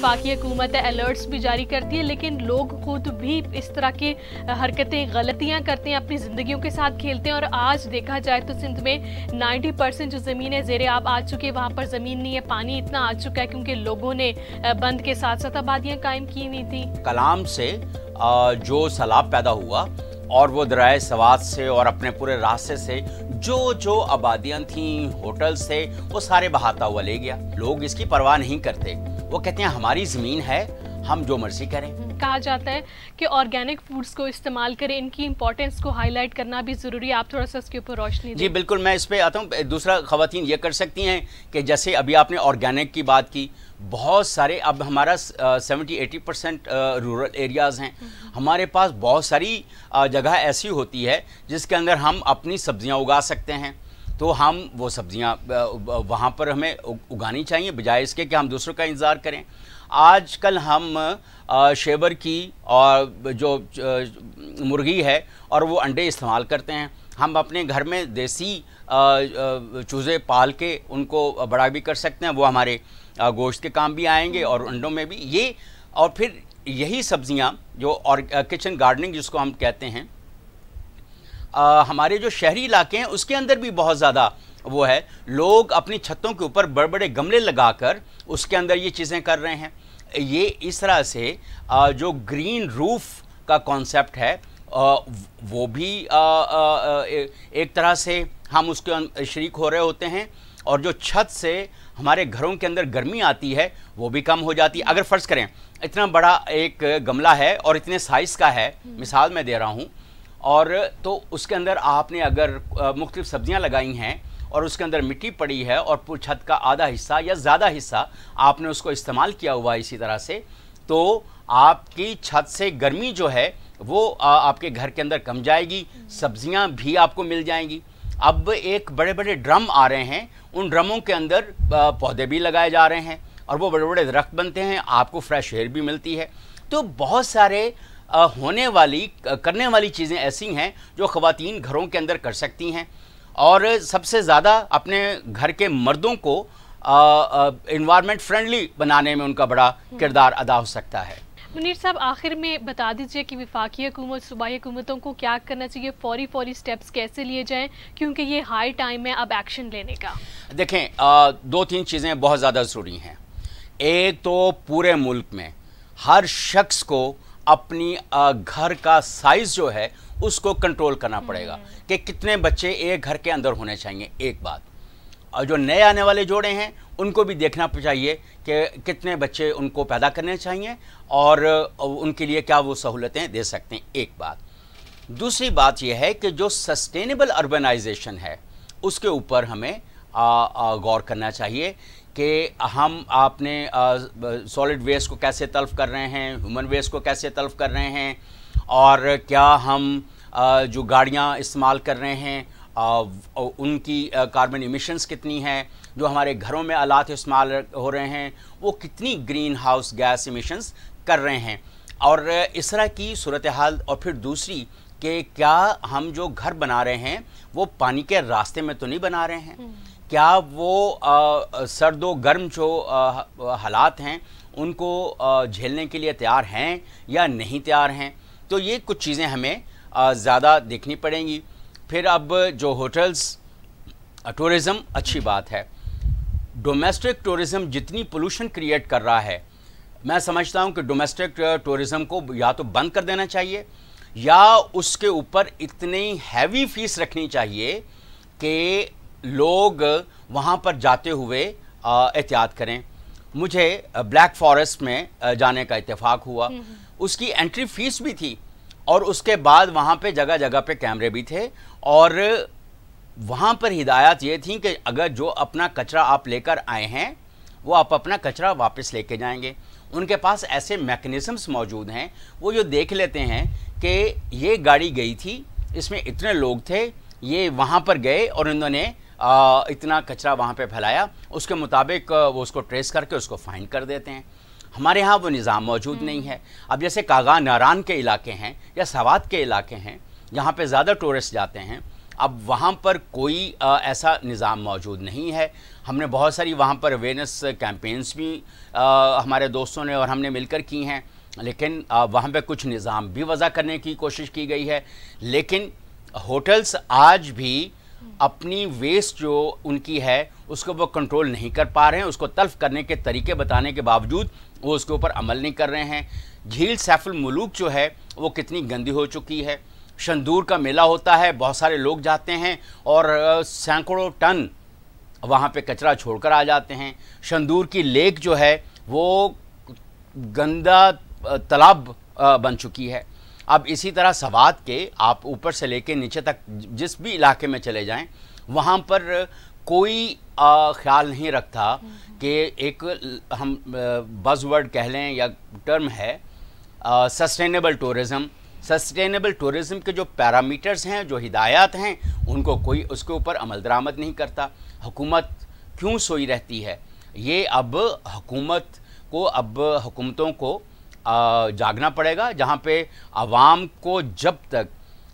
वफाकी हुकूमत अलर्ट्स भी जारी करती है लेकिन लोग खुद भी इस तरह की हरकतें गलतियां करते हैं अपनी ज़िंदगियों के साथ खेलते हैं और आज देखा जाए तो सिंध में 90 परसेंट जो ज़मीन है जेरे आप आ चुके है वहाँ पर ज़मीन नहीं है पानी इतना आ चुका है क्योंकि लोगों ने बंद के साथ साथ आबादियाँ कायम की हुई थी कलाम से जो सैलाब पैदा हुआ और वो दराय सवाद से और अपने पूरे रास्ते से जो जो आबादियाँ थीं होटल्स थे वो सारे बहाता हुआ ले गया लोग इसकी परवाह नहीं करते वो कहते हैं हमारी ज़मीन है हम जो मर्जी करें कहा जाता है कि ऑर्गेनिक फूड्स को इस्तेमाल करें इनकी इंपॉर्टेंस को हाईलाइट करना भी ज़रूरी है आप थोड़ा सा इसके ऊपर रोशनी जी बिल्कुल मैं इस पर आता हूँ दूसरा खातन ये कर सकती हैं कि जैसे अभी आपने ऑर्गेनिक की बात की बहुत सारे अब हमारा seventy eighty percent rural areas हैं हम्म। हमारे पास बहुत सारी जगह ऐसी होती है जिसके अंदर हम अपनी सब्जियाँ उगा सकते हैं तो हम वो सब्जियां वहाँ पर हमें उगानी चाहिए बजाय इसके कि हम दूसरों का इंतज़ार करें आजकल हम शेबर की और जो मुर्गी है और वो अंडे इस्तेमाल करते हैं हम अपने घर में देसी चूज़े पाल के उनको बड़ा भी कर सकते हैं वो हमारे गोश्त के काम भी आएंगे और अंडों में भी ये और फिर यही सब्ज़ियाँ जो और किचन गार्डनिंग जिसको हम कहते हैं आ, हमारे जो शहरी इलाके हैं उसके अंदर भी बहुत ज़्यादा वो है लोग अपनी छतों के ऊपर बड़े बड़े गमले लगाकर उसके अंदर ये चीज़ें कर रहे हैं ये इस तरह से आ, जो ग्रीन रूफ का कॉन्सेप्ट है आ, वो भी आ, आ, एक तरह से हम उसके अं-, शरीक हो रहे होते हैं और जो छत से हमारे घरों के अंदर गर्मी आती है वो भी कम हो जाती है अगर फ़र्ज़ करें इतना बड़ा एक गमला है और इतने साइज़ का है मिसाल मैं दे रहा हूँ और तो उसके अंदर आपने अगर मुख्तलिफ सब्जियां लगाई हैं और उसके अंदर मिट्टी पड़ी है और छत का आधा हिस्सा या ज़्यादा हिस्सा आपने उसको इस्तेमाल किया हुआ है इसी तरह से तो आपकी छत से गर्मी जो है वो आ, आपके घर के अंदर कम जाएगी सब्जियां भी आपको मिल जाएंगी अब एक बड़े बड़े ड्रम आ रहे हैं उन ड्रमों के अंदर पौधे भी लगाए जा रहे हैं और वो बड़े बड़े दरख्त बनते हैं आपको फ्रेश एयर भी मिलती है तो बहुत सारे होने वाली करने वाली चीज़ें ऐसी हैं जो ख़वातीन घरों के अंदर कर सकती हैं और सबसे ज़्यादा अपने घर के मर्दों को इन्वायरमेंट फ्रेंडली बनाने में उनका बड़ा हम्म। किरदार अदा हो सकता है मुनीर साहब आखिर में बता दीजिए कि विफाकी हुकूमत सूबाई हुकूमतों को क्या करना चाहिए फौरी फौरी स्टेप्स कैसे लिए जाएं क्योंकि ये हाई टाइम है अब एक्शन लेने का देखें आ, दो तीन चीज़ें बहुत ज़्यादा ज़रूरी हैं एक तो पूरे मुल्क में हर शख्स को अपनी घर का साइज़ जो है उसको कंट्रोल करना पड़ेगा हम्म। कि कितने बच्चे एक घर के अंदर होने चाहिए एक बात और जो नए आने वाले जोड़े हैं उनको भी देखना चाहिए कि कितने बच्चे उनको पैदा करने चाहिए और उनके लिए क्या वो सहूलतें दे सकते हैं एक बात दूसरी बात यह है कि जो सस्टेनेबल अर्बनाइजेशन है उसके ऊपर हमें गौर करना चाहिए कि हम आपने सॉलिड वेस्ट को कैसे तल्फ कर रहे हैं ह्यूमन वेस्ट को कैसे तल्फ कर रहे हैं और क्या हम आ, जो गाड़ियाँ इस्तेमाल कर रहे हैं आ, उनकी कार्बन इमिशंस कितनी हैं जो हमारे घरों में आलात इस्तेमाल हो रहे हैं वो कितनी ग्रीन हाउस गैस इमिशंस कर रहे हैं और इस तरह की सूरत हाल और फिर दूसरी कि क्या हम जो घर बना रहे हैं वो पानी के रास्ते में तो नहीं बना रहे हैं हम्म। क्या वो सर्द गर्म जो हालात हैं उनको झेलने के लिए तैयार हैं या नहीं तैयार हैं तो ये कुछ चीज़ें हमें ज़्यादा देखनी पड़ेंगी फिर अब जो होटल्स टूरिज़म अच्छी बात है डोमेस्टिक टूरिज़म जितनी पोल्यूशन क्रिएट कर रहा है मैं समझता हूँ कि डोमेस्टिक टूरिज़म को या तो बंद कर देना चाहिए या उसके ऊपर इतनी हैवी फीस रखनी चाहिए कि लोग वहाँ पर जाते हुए एहतियात करें मुझे ब्लैक फॉरेस्ट में जाने का इतफ़ाक़ हुआ हम्म, हम्म। उसकी एंट्री फीस भी थी और उसके बाद वहाँ पे जगह जगह पे कैमरे भी थे और वहाँ पर हिदायत ये थी कि अगर जो अपना कचरा आप लेकर आए हैं वो आप अपना कचरा वापस लेके जाएंगे उनके पास ऐसे मैकेनिज़म्स मौजूद हैं वो जो देख लेते हैं कि ये गाड़ी गई थी इसमें इतने लोग थे ये वहाँ पर गए और इन्होंने आ, इतना कचरा वहाँ पे फैलाया उसके मुताबिक वो उसको ट्रेस करके उसको फ़ाइन कर देते हैं हमारे यहाँ वो निज़ाम मौजूद नहीं है अब जैसे कागा नारान के इलाके हैं या सवात के इलाके हैं जहाँ पे ज़्यादा टूरिस्ट जाते हैं अब वहाँ पर कोई आ, ऐसा निज़ाम मौजूद नहीं है हमने बहुत सारी वहाँ पर अवेयरनेस कैंपेन्स भी आ, हमारे दोस्तों ने और हमने मिलकर की हैं लेकिन वहाँ पे कुछ निज़ाम भी वज़ा करने की कोशिश की गई है लेकिन होटल्स आज भी अपनी वेस्ट जो उनकी है उसको वो कंट्रोल नहीं कर पा रहे हैं उसको तल्फ करने के तरीके बताने के बावजूद वो उसके ऊपर अमल नहीं कर रहे हैं झील सैफुल मलूक जो है वो कितनी गंदी हो चुकी है शंदूर का मेला होता है बहुत सारे लोग जाते हैं और सैकड़ों टन वहाँ पे कचरा छोड़कर आ जाते हैं शंदूर की लेक जो है वो गंदा तालाब बन चुकी है अब इसी तरह सवाद के आप ऊपर से लेके नीचे तक जिस भी इलाके में चले जाएं वहाँ पर कोई आ, ख्याल नहीं रखता कि एक हम बजवर्ड कह लें या टर्म है सस्टेनेबल टूरिज़्म सस्टेनेबल टूरिज़्म के जो पैरामीटर्स हैं जो हिदायत हैं उनको कोई उसके ऊपर अमल दरामद नहीं करता हुकूमत क्यों सोई रहती है ये अब हुकूमत को अब हुकूमतों को जागना पड़ेगा जहाँ पे आवाम को जब तक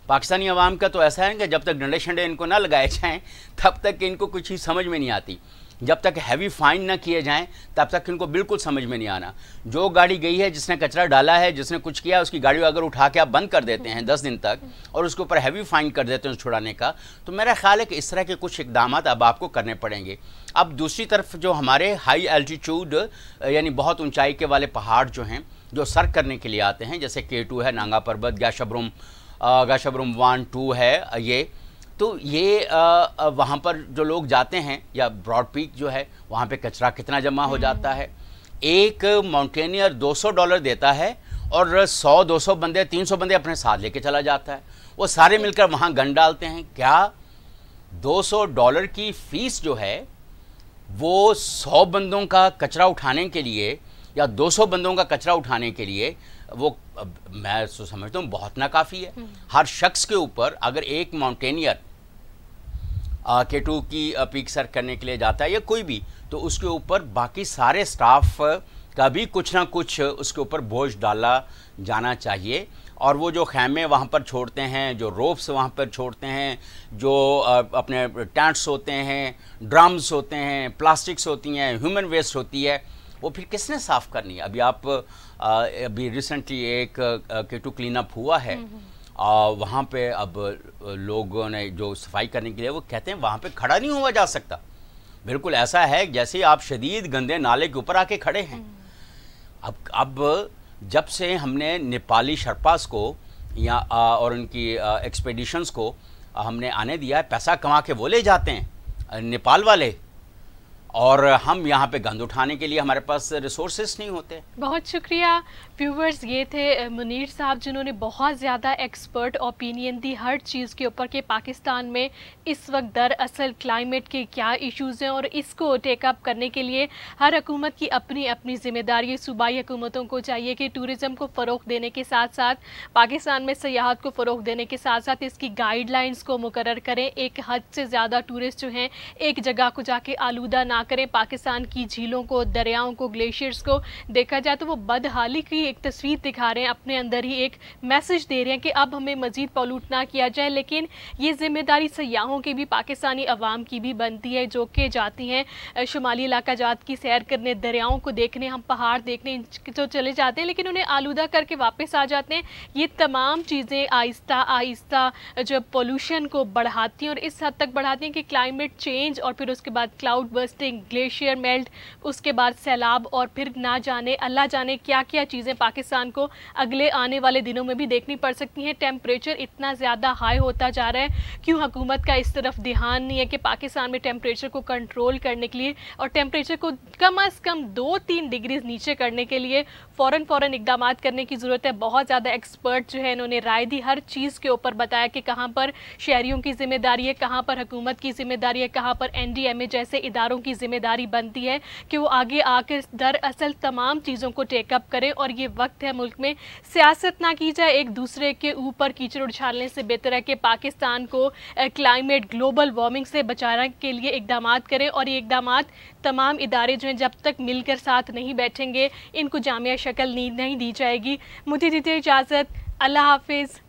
पाकिस्तानी आवाम का तो ऐसा है कि जब तक डंडे शंडे इनको ना लगाए जाएँ तब तक इनको कुछ चीज़ समझ में नहीं आती जब तक हैवी फाइन ना किए जाएं तब तक इनको बिल्कुल समझ में नहीं आना जो गाड़ी गई है जिसने कचरा डाला है जिसने कुछ किया उसकी गाड़ी अगर उठा के आप बंद कर देते हैं दस दिन तक और उसके ऊपर हैवी फाइन कर देते हैं छुड़ाने का तो मेरा ख्याल है कि इस तरह के कुछ इकदाम अब आपको करने पड़ेंगे अब दूसरी तरफ जो हमारे हाई एल्टीट्यूड यानी बहुत ऊँचाई के वाले पहाड़ जो हैं जो सर करने के लिए आते हैं जैसे के टू है नांगा पर्वत गैशबरुम गैशबरुम वन टू है ये तो ये वहाँ पर जो लोग जाते हैं या ब्रॉड पीक जो है वहाँ पे कचरा कितना जमा हो जाता है एक माउंटेनियर 200 डॉलर देता है और 100 200 बंदे 300 बंदे अपने साथ लेके चला जाता है वो सारे मिलकर वहाँ गन डालते हैं क्या 200 डॉलर की फीस जो है वो 100 बंदों का कचरा उठाने के लिए या 200 बंदों का कचरा उठाने के लिए वो मैं समझता हूँ बहुत नाकाफ़ी है हम्म। हर शख्स के ऊपर अगर एक माउंटेनियर के टू की पीक सर करने के लिए जाता है या कोई भी तो उसके ऊपर बाकी सारे स्टाफ का भी कुछ ना कुछ उसके ऊपर बोझ डाला जाना चाहिए और वो जो खैमे वहाँ पर छोड़ते हैं जो रोप्स वहाँ पर छोड़ते हैं जो अपने टैंट्स होते हैं ड्रम्स होते हैं प्लास्टिक्स होती हैं ह्यूमन वेस्ट होती है वो फिर किसने साफ करनी है अभी आप अभी रिसेंटली एक टू क्लीन अप हुआ है हम्म, हम्म। आ, वहाँ पे अब लोगों ने जो सफाई करने के लिए वो कहते हैं वहाँ पे खड़ा नहीं हुआ जा सकता बिल्कुल ऐसा है जैसे आप शदीद गंदे नाले के ऊपर आके खड़े हैं हम्म। अब अब जब से हमने नेपाली शर्पास को या आ, और उनकी एक्सपेडिशंस को हमने आने दिया है पैसा कमा के वो ले जाते हैं नेपाल वाले और हम यहाँ पे गंद उठाने के लिए हमारे पास रिसोर्सेस नहीं होते बहुत शुक्रिया व्यूवर्स ये थे मुनीर साहब जिन्होंने बहुत ज़्यादा एक्सपर्ट ओपिनियन दी हर चीज़ के ऊपर कि पाकिस्तान में इस वक्त दरअसल क्लाइमेट के क्या इश्यूज़ हैं और इसको टेकअप करने के लिए हर हकूमत की अपनी अपनी ज़िम्मेदारी सूबाई हुकूमतों को चाहिए कि टूरिज़म को फ़रोग देने के साथ साथ पाकिस्तान में सयाहत को फ़रोग देने के साथ साथ इसकी गाइडलाइंस को मुकर करें एक हद से ज़्यादा टूरिस्ट जो हैं एक जगह को जाके आलूदा ना करें पाकिस्तान की झीलों को दरियाओं को ग्लेशियर्स को देखा जाए तो वो बदहाली की एक तस्वीर दिखा रहे हैं अपने अंदर ही एक मैसेज दे रहे हैं कि अब हमें मज़ीद पॉल्यूट ना किया जाए लेकिन ये जिम्मेदारी सयाहों की भी पाकिस्तानी अवाम की भी बनती है जो कि जाती हैं शुमाली इलाका जात की सैर करने दरियाओं को देखने हम पहाड़ देखने जो चले जाते हैं लेकिन उन्हें आलूदा करके वापस आ जाते हैं ये तमाम चीज़ें आहिस्ता आहिस्ता जो पोल्यूशन को बढ़ाती हैं और इस हद तक बढ़ाती हैं कि क्लाइमेट चेंज और फिर उसके बाद क्लाउड बर्स्टिंग ग्लेशियर मेल्ट उसके बाद सैलाब और फिर ना जाने अल्लाह जाने क्या क्या चीज़ें पाकिस्तान को अगले आने वाले दिनों में भी देखनी पड़ सकती हैं टेम्परेचर इतना ज़्यादा हाई होता जा रहा है क्यों हुकूमत का इस तरफ ध्यान नहीं है कि पाकिस्तान में टेम्परेचर को कंट्रोल करने के लिए और टेम्परेचर को कम अज़ कम दो तीन डिग्रीज नीचे करने के लिए फ़ौर फ़ौर इकदाम करने की ज़रूरत है बहुत ज़्यादा एक्सपर्ट जो है इन्होंने राय दी हर चीज़ के ऊपर बताया कि कहाँ पर शहरीों की जिम्मेदारी है कहाँ पर हकूमत की जिम्मेदारी है कहाँ पर एन डी एम ए जैसे इदारों की जिम्मेदारी बनती है कि वो आगे आकर दरअसल तमाम चीज़ों को टेकअप करें और ये ये वक्त है मुल्क में सियासत ना की जाए एक दूसरे के ऊपर कीचड़ उछालने से बेहतर है कि पाकिस्तान को क्लाइमेट ग्लोबल वार्मिंग से बचाने के लिए इकदाम करें और ये इकदाम तमाम इदारे जो हैं जब तक मिलकर साथ नहीं बैठेंगे इनको जामिया शक्ल नहीं दी जाएगी मुझे दीजिए इजाज़त अल्लाह हाफिज़